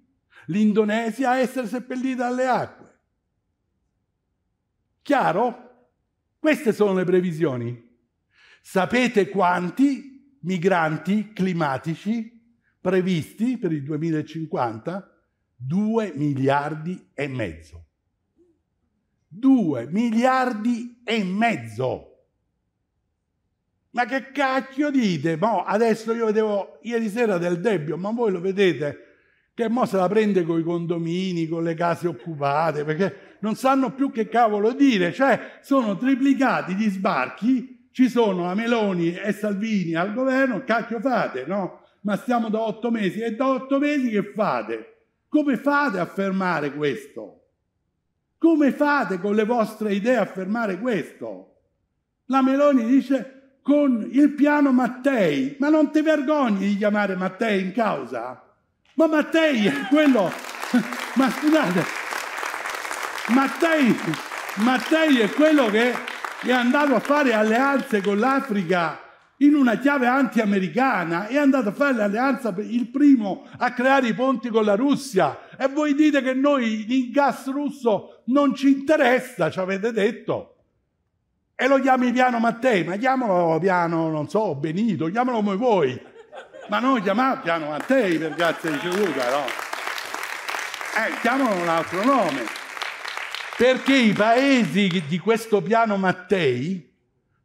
l'Indonesia a essere seppellita dalle acque. Chiaro? Queste sono le previsioni. Sapete quanti migranti climatici previsti per il 2050? 2 miliardi e mezzo. 2 miliardi e mezzo. Ma che cacchio dite? Mo, adesso io vedevo ieri sera del debito, ma voi lo vedete che mo se la prende con i condomini, con le case occupate, perché non sanno più che cavolo dire, cioè sono triplicati gli sbarchi, ci sono la Meloni e Salvini al governo, cacchio fate, no? Ma stiamo da otto mesi, e da otto mesi che fate? Come fate a fermare questo? Come fate con le vostre idee a fermare questo? La Meloni dice con il piano Mattei. Ma non ti vergogni di chiamare Mattei in causa? Ma Mattei è quello... Ma scusate, Mattei, Mattei è quello che è andato a fare alleanze con l'Africa in una chiave anti-americana, è andato a fare l'alleanza per il primo a creare i ponti con la Russia e voi dite che noi il gas russo non ci interessa, ci avete detto. E lo chiami piano Mattei, ma chiamalo piano, non so, Benito, chiamalo come vuoi. Ma noi chiamiamo piano Mattei per grazia di Luca, no? Eh, chiamalo un altro nome. Perché i paesi di questo piano Mattei,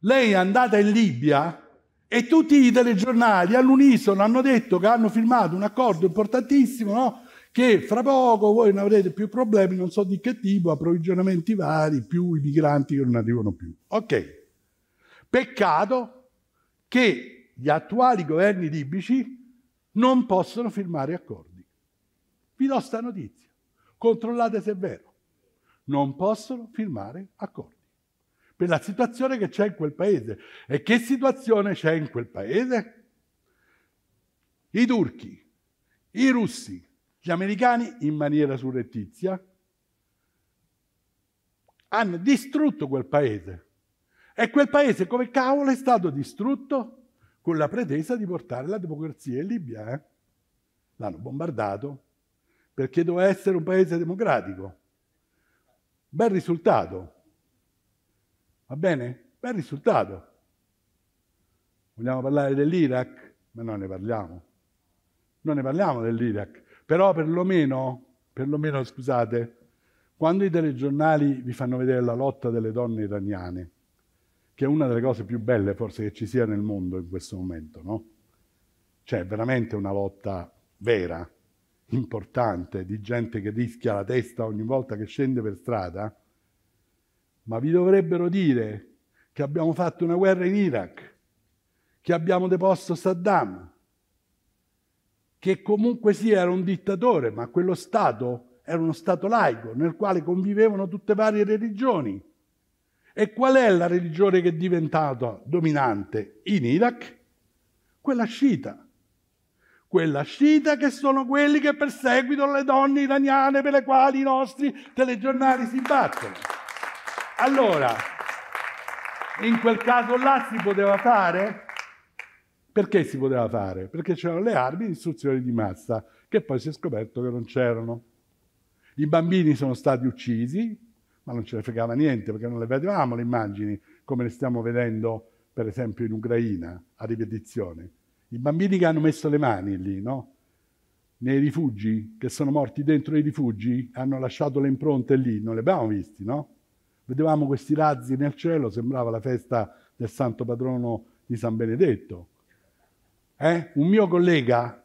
lei è andata in Libia e tutti i telegiornali all'unisono hanno detto che hanno firmato un accordo importantissimo, no? che fra poco voi non avrete più problemi, non so di che tipo, approvvigionamenti vari, più i migranti che non arrivano più. Ok, peccato che gli attuali governi libici non possono firmare accordi. Vi do sta notizia, controllate se è vero. Non possono firmare accordi per la situazione che c'è in quel paese. E che situazione c'è in quel paese? I turchi, i russi, gli americani, in maniera surrettizia, hanno distrutto quel paese. E quel paese come cavolo è stato distrutto con la pretesa di portare la democrazia in Libia. Eh? L'hanno bombardato perché doveva essere un paese democratico. Bel risultato. Va bene? Bel risultato. Vogliamo parlare dell'Iraq? Ma non ne parliamo. Non ne parliamo dell'Iraq. Però perlomeno, perlomeno, scusate, quando i telegiornali vi fanno vedere la lotta delle donne iraniane, che è una delle cose più belle forse che ci sia nel mondo in questo momento, no? Cioè, veramente una lotta vera, importante, di gente che rischia la testa ogni volta che scende per strada, ma vi dovrebbero dire che abbiamo fatto una guerra in Iraq, che abbiamo deposto Saddam, che comunque sia era un dittatore, ma quello Stato era uno Stato laico nel quale convivevano tutte varie religioni. E qual è la religione che è diventata dominante in Iraq? Quella sciita. Quella sciita che sono quelli che perseguitano le donne iraniane per le quali i nostri telegiornali si battono. Allora, in quel caso là si poteva fare perché si poteva fare? Perché c'erano le armi di istruzione di massa, che poi si è scoperto che non c'erano. I bambini sono stati uccisi, ma non ce ne fregava niente, perché non le vedevamo le immagini, come le stiamo vedendo per esempio in Ucraina, a ripetizione. I bambini che hanno messo le mani lì, no? Nei rifugi, che sono morti dentro i rifugi, hanno lasciato le impronte lì, non le abbiamo visti, no? Vedevamo questi razzi nel cielo, sembrava la festa del santo patrono di San Benedetto. Eh? Un mio collega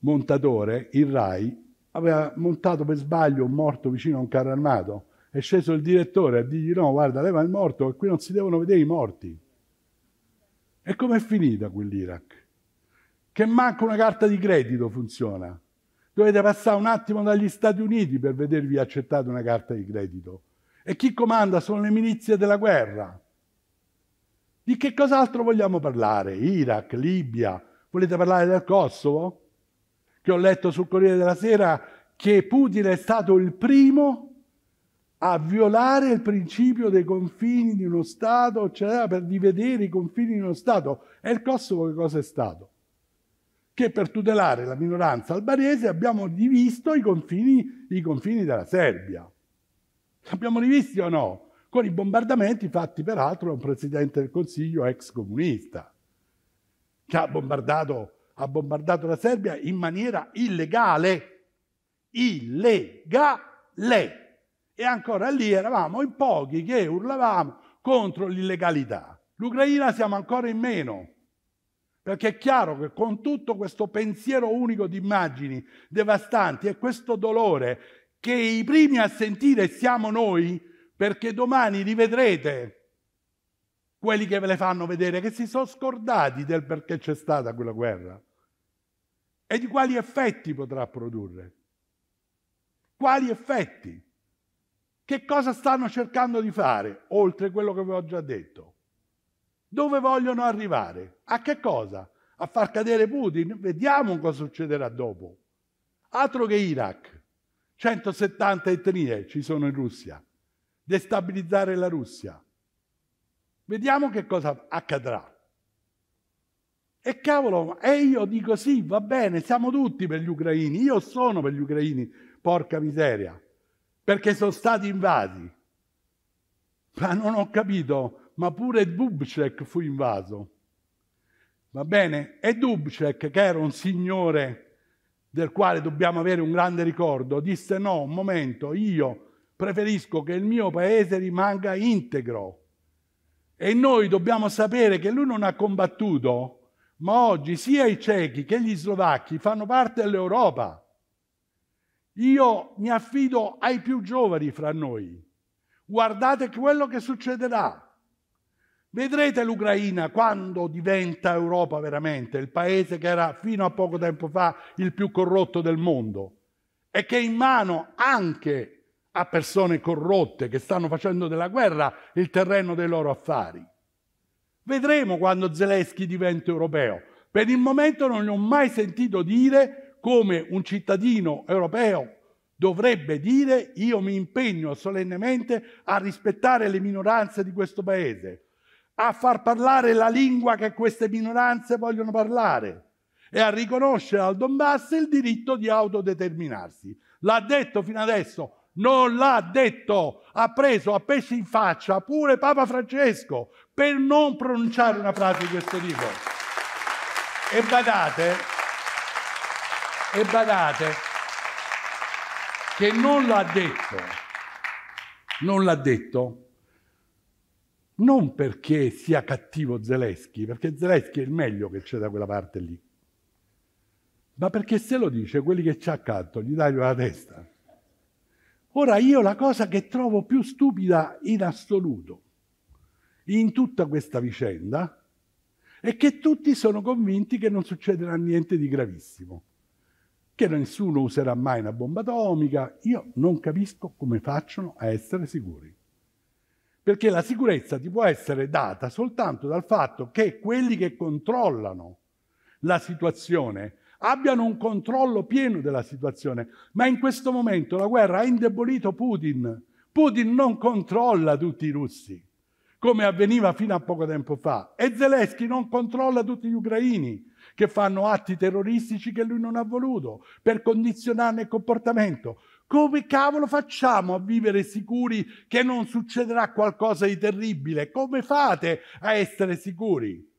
montatore, il Rai, aveva montato per sbaglio un morto vicino a un carro armato. È sceso il direttore a dirgli no, guarda, leva il morto, e qui non si devono vedere i morti. E com'è finita quell'Iraq? Che manca una carta di credito funziona. Dovete passare un attimo dagli Stati Uniti per vedervi accettata una carta di credito. E chi comanda sono le milizie della guerra. Di che cos'altro vogliamo parlare? Iraq, Libia? Volete parlare del Kosovo? Che ho letto sul Corriere della Sera che Putin è stato il primo a violare il principio dei confini di uno Stato, cioè per divedere i confini di uno Stato. E il Kosovo che cosa è stato? Che per tutelare la minoranza albanese abbiamo rivisto i confini, i confini della Serbia. L'abbiamo rivisti o no? con i bombardamenti fatti peraltro da un presidente del Consiglio ex comunista, che ha bombardato, ha bombardato la Serbia in maniera illegale, illegale. E ancora lì eravamo in pochi che urlavamo contro l'illegalità. L'Ucraina siamo ancora in meno, perché è chiaro che con tutto questo pensiero unico di immagini devastanti e questo dolore che i primi a sentire siamo noi, perché domani li vedrete quelli che ve le fanno vedere, che si sono scordati del perché c'è stata quella guerra e di quali effetti potrà produrre. Quali effetti? Che cosa stanno cercando di fare, oltre quello che vi ho già detto? Dove vogliono arrivare? A che cosa? A far cadere Putin? Vediamo cosa succederà dopo. Altro che Iraq. 170 etnie ci sono in Russia destabilizzare la Russia. Vediamo che cosa accadrà. E cavolo, e io dico sì, va bene, siamo tutti per gli ucraini, io sono per gli ucraini, porca miseria, perché sono stati invasi. Ma non ho capito, ma pure Dubček fu invaso. Va bene? E Dubček, che era un signore del quale dobbiamo avere un grande ricordo, disse no, un momento, io preferisco che il mio paese rimanga integro. E noi dobbiamo sapere che lui non ha combattuto, ma oggi sia i cechi che gli slovacchi fanno parte dell'Europa. Io mi affido ai più giovani fra noi. Guardate quello che succederà. Vedrete l'Ucraina quando diventa Europa veramente, il paese che era fino a poco tempo fa il più corrotto del mondo e che è in mano anche a persone corrotte che stanno facendo della guerra il terreno dei loro affari. Vedremo quando Zelensky diventa europeo. Per il momento non ne ho mai sentito dire come un cittadino europeo dovrebbe dire io mi impegno solennemente a rispettare le minoranze di questo paese, a far parlare la lingua che queste minoranze vogliono parlare e a riconoscere al Donbass il diritto di autodeterminarsi. L'ha detto fino adesso non l'ha detto, ha preso a pesci in faccia pure Papa Francesco per non pronunciare una frase di questo tipo. E badate, e badate che non l'ha detto, non l'ha detto non perché sia cattivo Zelensky, perché Zelensky è il meglio che c'è da quella parte lì, ma perché se lo dice quelli che c'è accanto gli tagliano la testa. Ora io la cosa che trovo più stupida in assoluto in tutta questa vicenda è che tutti sono convinti che non succederà niente di gravissimo, che nessuno userà mai una bomba atomica. Io non capisco come facciano a essere sicuri. Perché la sicurezza ti può essere data soltanto dal fatto che quelli che controllano la situazione abbiano un controllo pieno della situazione. Ma in questo momento la guerra ha indebolito Putin. Putin non controlla tutti i russi, come avveniva fino a poco tempo fa. E Zelensky non controlla tutti gli ucraini che fanno atti terroristici che lui non ha voluto per condizionarne il comportamento. Come cavolo facciamo a vivere sicuri che non succederà qualcosa di terribile? Come fate a essere sicuri?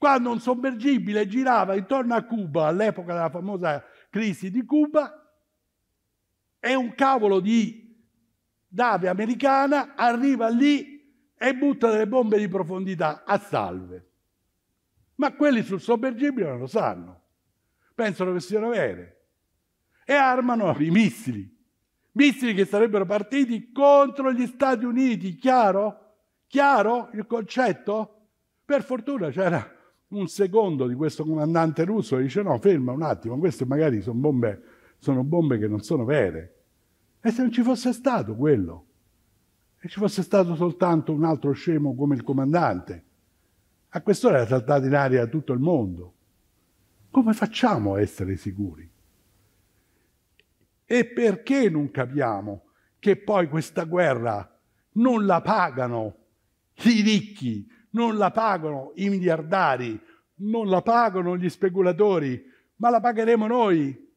Quando un sommergibile girava intorno a Cuba, all'epoca della famosa crisi di Cuba, e un cavolo di nave americana arriva lì e butta delle bombe di profondità a salve. Ma quelli sul sommergibile non lo sanno, pensano che siano vere e armano i missili missili che sarebbero partiti contro gli Stati Uniti, chiaro? Chiaro il concetto? Per fortuna c'era un secondo di questo comandante russo e dice no, ferma un attimo, queste magari sono bombe, sono bombe che non sono vere. E se non ci fosse stato quello? E ci fosse stato soltanto un altro scemo come il comandante? A quest'ora era saltato in aria tutto il mondo. Come facciamo a essere sicuri? E perché non capiamo che poi questa guerra non la pagano i ricchi, non la pagano i miliardari, non la pagano gli speculatori, ma la pagheremo noi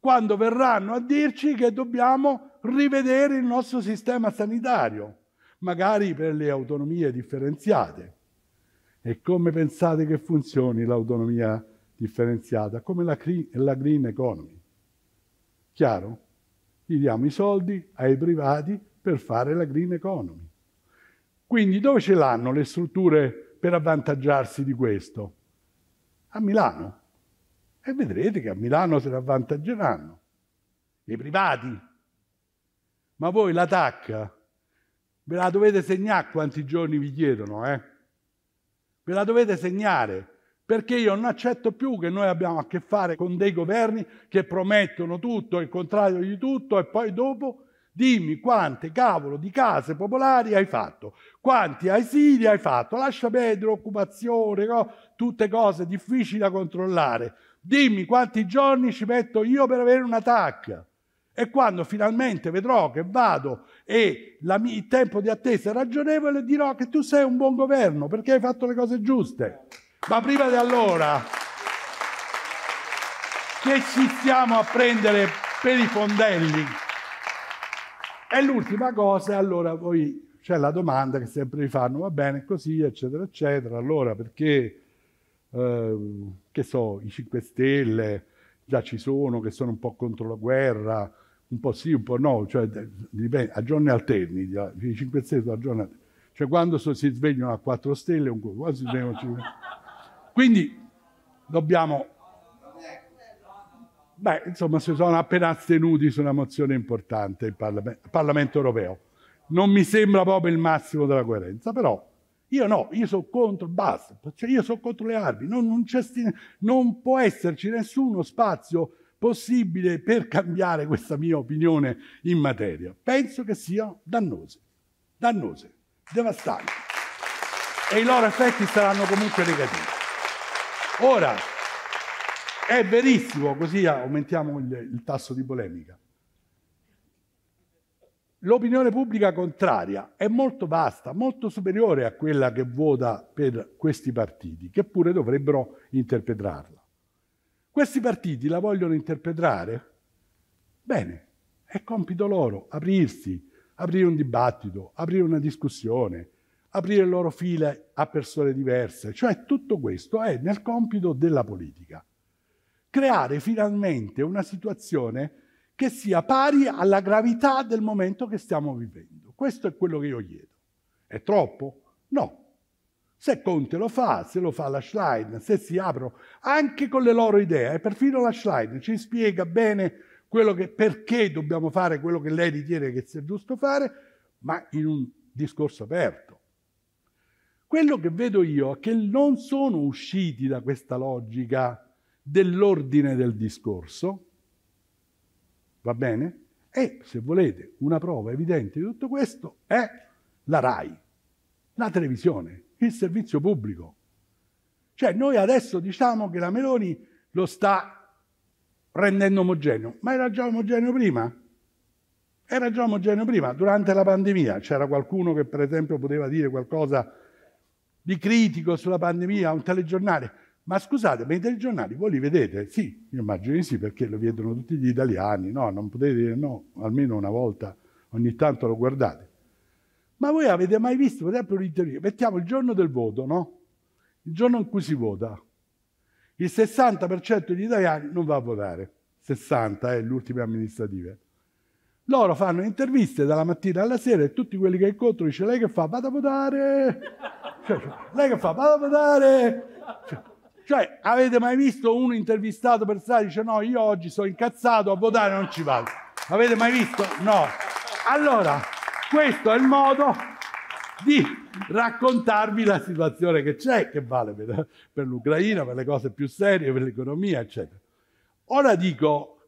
quando verranno a dirci che dobbiamo rivedere il nostro sistema sanitario, magari per le autonomie differenziate. E come pensate che funzioni l'autonomia differenziata? Come la, la green economy. Chiaro? Gli diamo i soldi ai privati per fare la green economy. Quindi dove ce l'hanno le strutture per avvantaggiarsi di questo? A Milano. E vedrete che a Milano se ne avvantaggeranno. I privati. Ma voi la tacca ve la dovete segnare quanti giorni vi chiedono, eh? Ve la dovete segnare perché io non accetto più che noi abbiamo a che fare con dei governi che promettono tutto, il contrario di tutto e poi dopo Dimmi quante cavolo di case popolari hai fatto, quanti asili hai fatto, lascia perdere l'occupazione, no? tutte cose difficili da controllare. Dimmi quanti giorni ci metto io per avere una tacca. E quando finalmente vedrò che vado e la, il tempo di attesa è ragionevole, dirò che tu sei un buon governo perché hai fatto le cose giuste. Ma prima di allora, che ci stiamo a prendere per i fondelli? E l'ultima cosa, allora poi c'è la domanda che sempre mi fanno, va bene così, eccetera, eccetera, allora perché, eh, che so, i 5 Stelle già ci sono, che sono un po' contro la guerra, un po' sì, un po' no, cioè dipende, a giorni alterni, i 5 Stelle sono a giorni alterni. Cioè quando so, si svegliano a 4 stelle, un, quando si svegliano a 5 Stelle. Quindi dobbiamo Beh, insomma, si sono appena astenuti su una mozione importante il Parlamento, Parlamento europeo. Non mi sembra proprio il massimo della coerenza, però io no, io sono contro, basta, cioè io sono contro le armi, non, non, non, può esserci nessuno spazio possibile per cambiare questa mia opinione in materia. Penso che siano dannose, dannose, devastanti e i loro effetti saranno comunque negativi. Ora, è verissimo, così aumentiamo il, il tasso di polemica. L'opinione pubblica contraria è molto vasta, molto superiore a quella che vota per questi partiti, che pure dovrebbero interpretarla. Questi partiti la vogliono interpretare? Bene, è compito loro aprirsi, aprire un dibattito, aprire una discussione, aprire le loro file a persone diverse. Cioè tutto questo è nel compito della politica creare finalmente una situazione che sia pari alla gravità del momento che stiamo vivendo. Questo è quello che io chiedo. È troppo? No. Se Conte lo fa, se lo fa la Schlein, se si aprono anche con le loro idee, e perfino la Schlein ci spiega bene che, perché dobbiamo fare quello che lei ritiene che sia giusto fare, ma in un discorso aperto. Quello che vedo io è che non sono usciti da questa logica dell'ordine del discorso, va bene? E se volete una prova evidente di tutto questo è la RAI, la televisione, il servizio pubblico. Cioè noi adesso diciamo che la Meloni lo sta rendendo omogeneo, ma era già omogeneo prima? Era già omogeneo prima, durante la pandemia c'era qualcuno che per esempio poteva dire qualcosa di critico sulla pandemia, un telegiornale. Ma scusate, ma i telegiornali voi li vedete? Sì, io immagino di sì, perché lo vedono tutti gli italiani, no? Non potete dire no, almeno una volta ogni tanto lo guardate. Ma voi avete mai visto, per esempio, un'intervista? Mettiamo il giorno del voto, no? Il giorno in cui si vota. Il 60% degli italiani non va a votare. 60 è eh, l'ultima amministrativa. Loro fanno interviste dalla mattina alla sera e tutti quelli che incontro dicono lei che fa? Vada a votare! Cioè, lei che fa? Vada a votare! Cioè, cioè, avete mai visto uno intervistato per strada dice no, io oggi sono incazzato, a votare non ci vado. Avete mai visto? No. Allora, questo è il modo di raccontarvi la situazione che c'è, che vale per, per l'Ucraina, per le cose più serie, per l'economia, eccetera. Ora dico,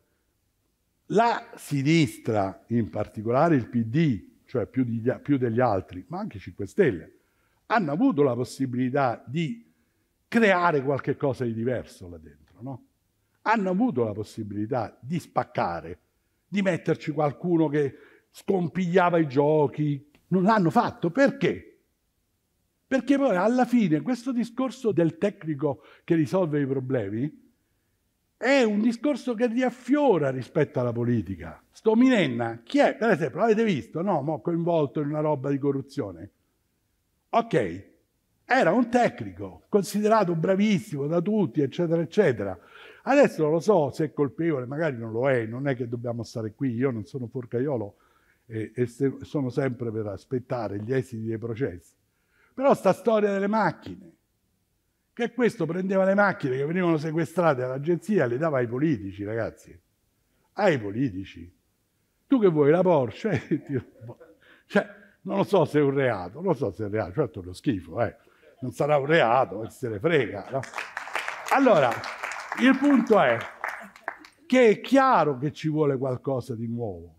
la sinistra, in particolare il PD, cioè più, di, più, degli altri, ma anche 5 Stelle, hanno avuto la possibilità di creare qualche cosa di diverso là dentro, no? Hanno avuto la possibilità di spaccare, di metterci qualcuno che scompigliava i giochi, non l'hanno fatto perché? Perché poi alla fine questo discorso del tecnico che risolve i problemi è un discorso che riaffiora rispetto alla politica. Sto Minenna, chi è? Per esempio, l'avete visto? No, mo coinvolto in una roba di corruzione. Ok, era un tecnico, considerato bravissimo da tutti, eccetera, eccetera. Adesso non lo so se è colpevole, magari non lo è, non è che dobbiamo stare qui, io non sono forcaiolo e, e se, sono sempre per aspettare gli esiti dei processi. Però sta storia delle macchine, che questo prendeva le macchine che venivano sequestrate all'agenzia e le dava ai politici, ragazzi. Ai politici. Tu che vuoi la Porsche? cioè, non lo so se è un reato, non lo so se è un reato, certo è uno schifo, eh non sarà un reato, se ne frega. No? Allora, il punto è che è chiaro che ci vuole qualcosa di nuovo.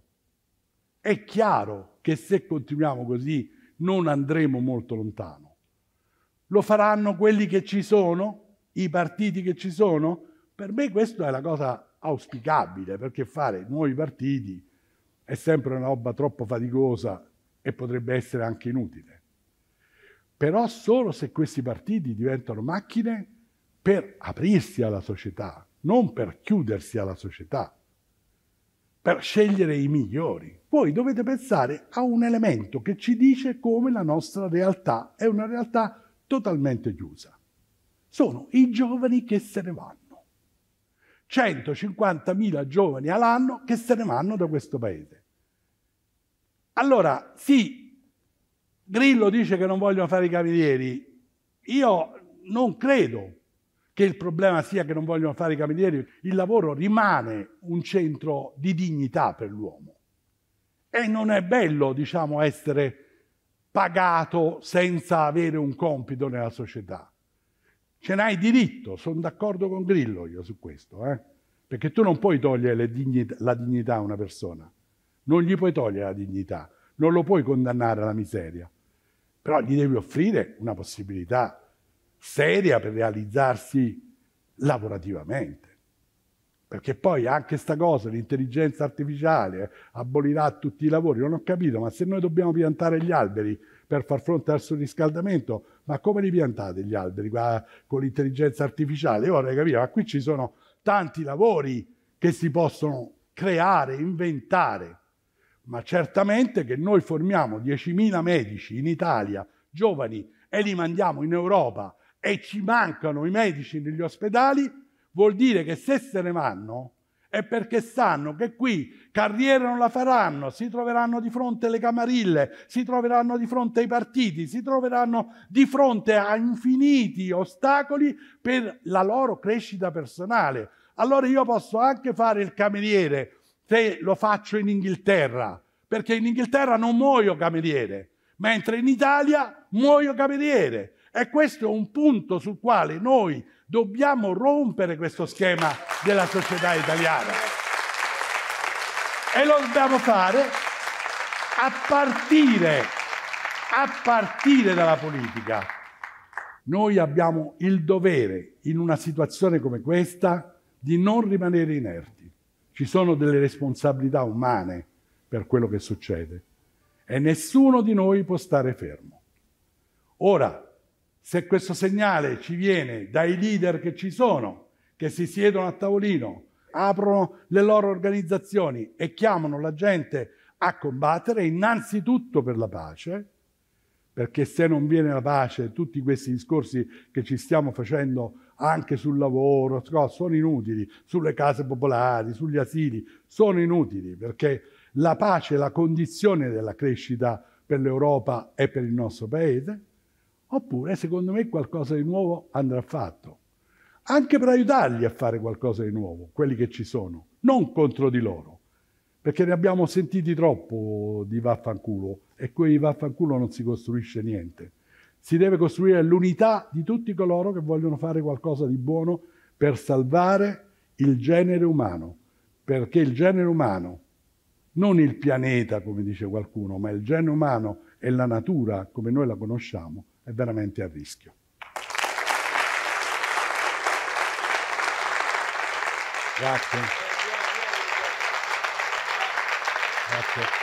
È chiaro che se continuiamo così non andremo molto lontano. Lo faranno quelli che ci sono, i partiti che ci sono? Per me questa è la cosa auspicabile, perché fare nuovi partiti è sempre una roba troppo faticosa e potrebbe essere anche inutile però solo se questi partiti diventano macchine per aprirsi alla società, non per chiudersi alla società, per scegliere i migliori. Voi dovete pensare a un elemento che ci dice come la nostra realtà è una realtà totalmente chiusa. Sono i giovani che se ne vanno. 150.000 giovani all'anno che se ne vanno da questo paese. Allora, sì, Grillo dice che non vogliono fare i cavalieri. Io non credo che il problema sia che non vogliono fare i cavalieri. Il lavoro rimane un centro di dignità per l'uomo. E non è bello, diciamo, essere pagato senza avere un compito nella società. Ce n'hai diritto, sono d'accordo con Grillo io su questo, eh? perché tu non puoi togliere dignità, la dignità a una persona, non gli puoi togliere la dignità, non lo puoi condannare alla miseria però gli devi offrire una possibilità seria per realizzarsi lavorativamente. Perché poi anche sta cosa, l'intelligenza artificiale eh, abolirà tutti i lavori, non ho capito, ma se noi dobbiamo piantare gli alberi per far fronte al surriscaldamento, ma come li piantate gli alberi qua, con l'intelligenza artificiale? Io vorrei capire, ma qui ci sono tanti lavori che si possono creare, inventare ma certamente che noi formiamo 10.000 medici in Italia, giovani, e li mandiamo in Europa e ci mancano i medici negli ospedali, vuol dire che se se ne vanno è perché sanno che qui carriera non la faranno, si troveranno di fronte alle camarille, si troveranno di fronte ai partiti, si troveranno di fronte a infiniti ostacoli per la loro crescita personale. Allora io posso anche fare il cameriere se lo faccio in Inghilterra, perché in Inghilterra non muoio cameriere, mentre in Italia muoio cameriere. E questo è un punto sul quale noi dobbiamo rompere questo schema della società italiana. E lo dobbiamo fare a partire, a partire dalla politica. Noi abbiamo il dovere, in una situazione come questa, di non rimanere inerti. Ci sono delle responsabilità umane per quello che succede e nessuno di noi può stare fermo. Ora, se questo segnale ci viene dai leader che ci sono, che si siedono a tavolino, aprono le loro organizzazioni e chiamano la gente a combattere innanzitutto per la pace, perché se non viene la pace tutti questi discorsi che ci stiamo facendo anche sul lavoro, oh, sono inutili, sulle case popolari, sugli asili, sono inutili perché la pace è la condizione della crescita per l'Europa e per il nostro Paese, oppure secondo me qualcosa di nuovo andrà fatto, anche per aiutarli a fare qualcosa di nuovo, quelli che ci sono, non contro di loro, perché ne abbiamo sentiti troppo di vaffanculo e con i vaffanculo non si costruisce niente si deve costruire l'unità di tutti coloro che vogliono fare qualcosa di buono per salvare il genere umano, perché il genere umano, non il pianeta come dice qualcuno, ma il genere umano e la natura come noi la conosciamo, è veramente a rischio. Grazie. Grazie.